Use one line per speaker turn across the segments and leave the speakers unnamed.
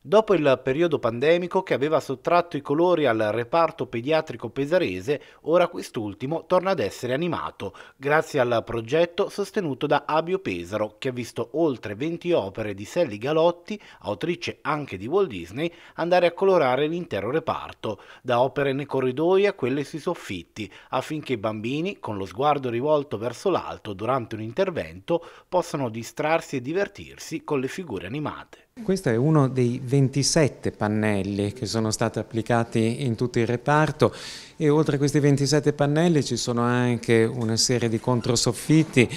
Dopo il periodo pandemico che aveva sottratto i colori al reparto pediatrico pesarese, ora quest'ultimo torna ad essere animato, grazie al progetto sostenuto da Abio Pesaro, che ha visto oltre 20 opere di Sally Galotti, autrice anche di Walt Disney, andare a colorare l'intero reparto, da opere nei corridoi a quelle sui soffitti, affinché i bambini, con lo sguardo rivolto verso l'alto durante un intervento, possano distrarsi e divertirsi con le figure animate.
Questo è uno dei 27 pannelli che sono stati applicati in tutto il reparto e oltre a questi 27 pannelli ci sono anche una serie di controsoffitti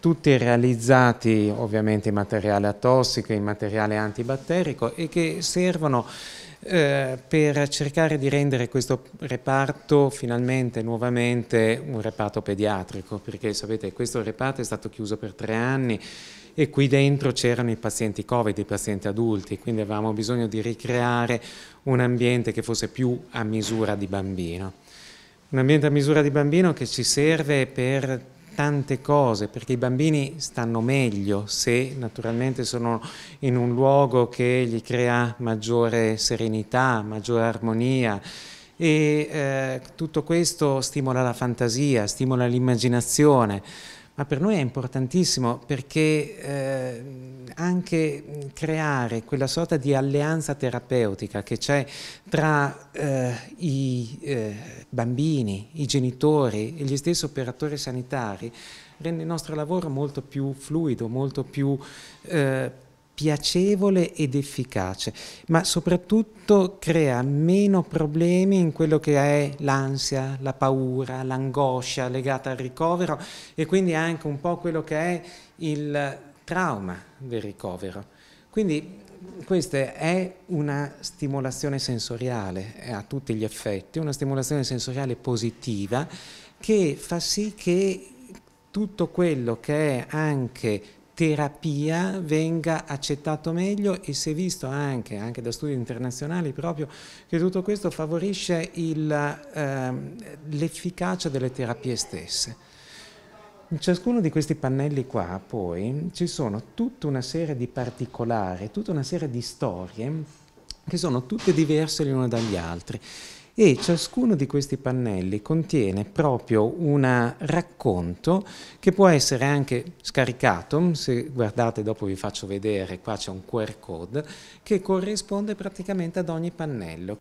tutti realizzati ovviamente in materiale atossico, in materiale antibatterico e che servono eh, per cercare di rendere questo reparto finalmente, nuovamente, un reparto pediatrico, perché sapete questo reparto è stato chiuso per tre anni e qui dentro c'erano i pazienti Covid, i pazienti adulti, quindi avevamo bisogno di ricreare un ambiente che fosse più a misura di bambino. Un ambiente a misura di bambino che ci serve per tante cose, perché i bambini stanno meglio se naturalmente sono in un luogo che gli crea maggiore serenità, maggiore armonia e eh, tutto questo stimola la fantasia, stimola l'immaginazione ma per noi è importantissimo perché eh, anche creare quella sorta di alleanza terapeutica che c'è tra eh, i eh, bambini, i genitori e gli stessi operatori sanitari rende il nostro lavoro molto più fluido, molto più eh, piacevole ed efficace, ma soprattutto crea meno problemi in quello che è l'ansia, la paura, l'angoscia legata al ricovero e quindi anche un po' quello che è il trauma del ricovero. Quindi questa è una stimolazione sensoriale a tutti gli effetti, una stimolazione sensoriale positiva che fa sì che tutto quello che è anche terapia venga accettato meglio e si è visto anche, anche da studi internazionali proprio che tutto questo favorisce ehm, l'efficacia eh, delle terapie stesse. In ciascuno di questi pannelli qua poi ci sono tutta una serie di particolari, tutta una serie di storie che sono tutte diverse le une dagli altri e ciascuno di questi pannelli contiene proprio un racconto che può essere anche scaricato, se guardate dopo vi faccio vedere, qua c'è un QR code che corrisponde praticamente ad ogni pannello.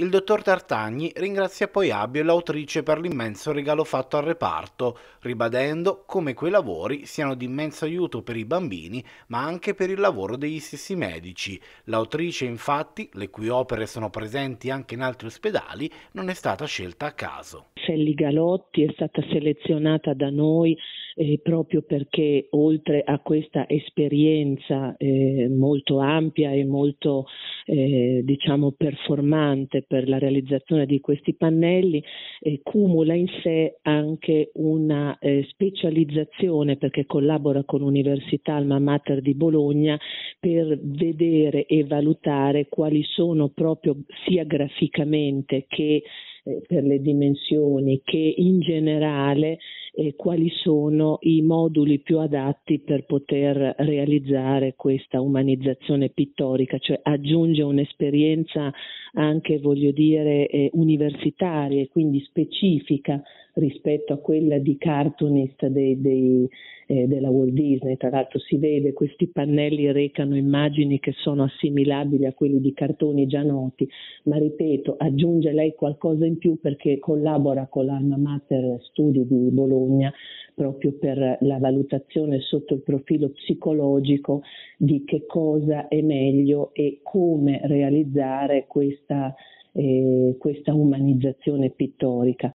Il dottor Tartagni
ringrazia poi Abio e l'autrice per l'immenso regalo fatto al reparto, ribadendo come quei lavori siano di immenso aiuto per i bambini, ma anche per il lavoro degli stessi medici. L'autrice, infatti, le cui opere sono presenti anche in altri ospedali, non è stata scelta a caso.
Selli Galotti è stata selezionata da noi eh, proprio perché oltre a questa esperienza eh, molto ampia e molto eh, diciamo performante per la realizzazione di questi pannelli, eh, cumula in sé anche una eh, specializzazione perché collabora con l'Università Alma Mater di Bologna per vedere e valutare quali sono proprio sia graficamente che eh, per le dimensioni che in generale eh, quali sono i moduli più adatti per poter realizzare questa umanizzazione pittorica, cioè aggiunge un'esperienza anche voglio dire eh, universitaria e quindi specifica rispetto a quella di cartoonist dei, dei, eh, della Walt Disney. Tra l'altro si vede questi pannelli recano immagini che sono assimilabili a quelli di cartoni già noti, ma ripeto, aggiunge lei qualcosa in più perché collabora con l'Alma Mater Studi di Bologna proprio per la valutazione sotto il profilo psicologico di che cosa è meglio e come realizzare questa, eh, questa umanizzazione pittorica.